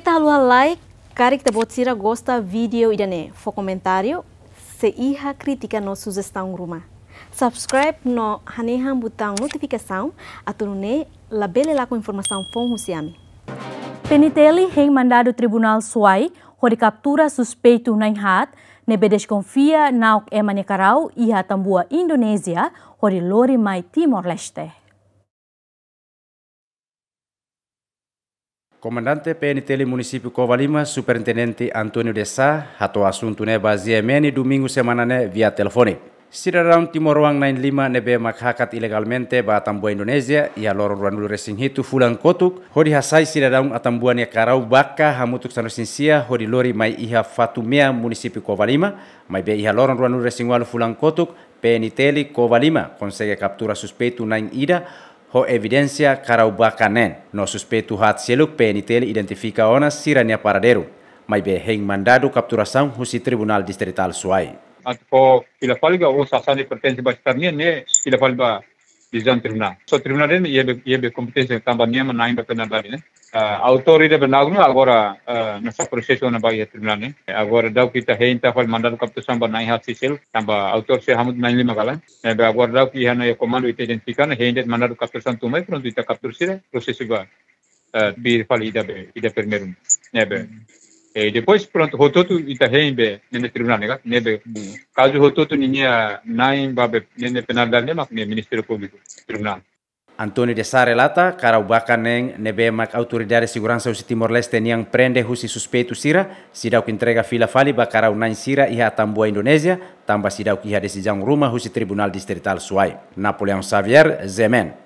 tal o like, kari que bot sira gosta vídeo idane. Fo comentário, se iha crítica no sugestão ruma. Subscribe no haneham botão notificação, atunune labele lá com informação fon husiami. Peniteli rei mandado tribunal suai, hori captura suspeito na inhat, nebe desconfia nauk emanikarau iha tambua Indonésia, hori lori mai Timor-Leste. Comandante PNTL Município Covalima, Superintendente Antônio Dessá, ratou assunto ne meni, domingo semana ne via telefone. Timor Timoruang 95 nebe makhakat ilegalmente ba tambua Indonesia ia ruan lu resing hitu fulang kotuk hodi hasai cidadão atambuan ya karau baka hamutuk sanosinsia hodi lori mai iha fatumia municipio Kovalima mai be iha ruan lu resing walu fulang kotuk PNTL Kovalima consegue captura suspeito nain ida ho evidencia Caraubacanen, no suspeito hat seluk PNTL identifica ona sirania paraderu, mas be heng mandado capturação husi Tribunal Distrital Suai. Atpo kila falga o sasani pertence bastarnia ne kila falba dizan tribunal. So tribunal ne yebe yebe kompetência também minha na ainda eh. penal Uh, autoridade Benagno agora uh, nessa processo na Bahia Tribunal agora dau que tá hein tá fal mandado capto samba nai hat sisil tamba autor se hamud nai lima gala né agora dau que hana eu comando ite identificar né hein mandado capto samba tu mai pronto ita capto sire processo ga uh, bir fal ida e, be ida primeiro né be e depois pronto rotou tu ita hein be né tribunal né né be caso rotou tu ninha nai babe né penal dal né mas né ministério público tribunal Antoni de relata, cara o Bacaném, Nebemak, Autoridade de Segurança do Timor-Leste, Nian prende husi suspeito Sira, Sidau que entrega fila fali cara o Nain Sira iha Tambua Indonesia tamba Sidau que ia decisão Ruma, Tribunal Distrital Suai. Napoleon Xavier, Zemen.